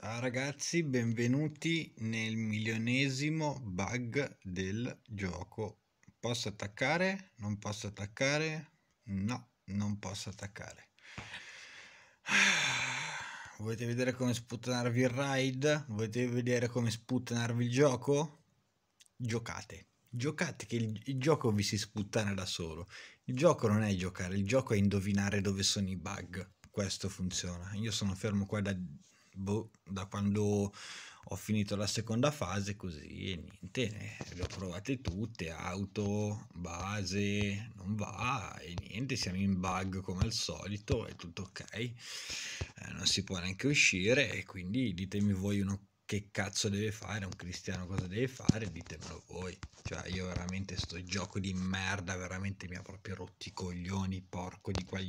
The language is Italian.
Ciao ah, ragazzi, benvenuti nel milionesimo bug del gioco. Posso attaccare? Non posso attaccare? No, non posso attaccare. Ah, volete vedere come sputtanarvi il ride? Volete vedere come sputtanarvi il gioco? Giocate. Giocate che il, il gioco vi si sputtana da solo. Il gioco non è giocare, il gioco è indovinare dove sono i bug. Questo funziona. Io sono fermo qua da boh, da quando ho finito la seconda fase così e niente, le ho provate tutte, auto, base, non va e niente, siamo in bug come al solito, è tutto ok, eh, non si può neanche uscire e quindi ditemi voi uno che cazzo deve fare, un cristiano cosa deve fare, ditemelo voi. Cioè io veramente sto gioco di merda, veramente mi ha proprio rotti i coglioni, porco di quali...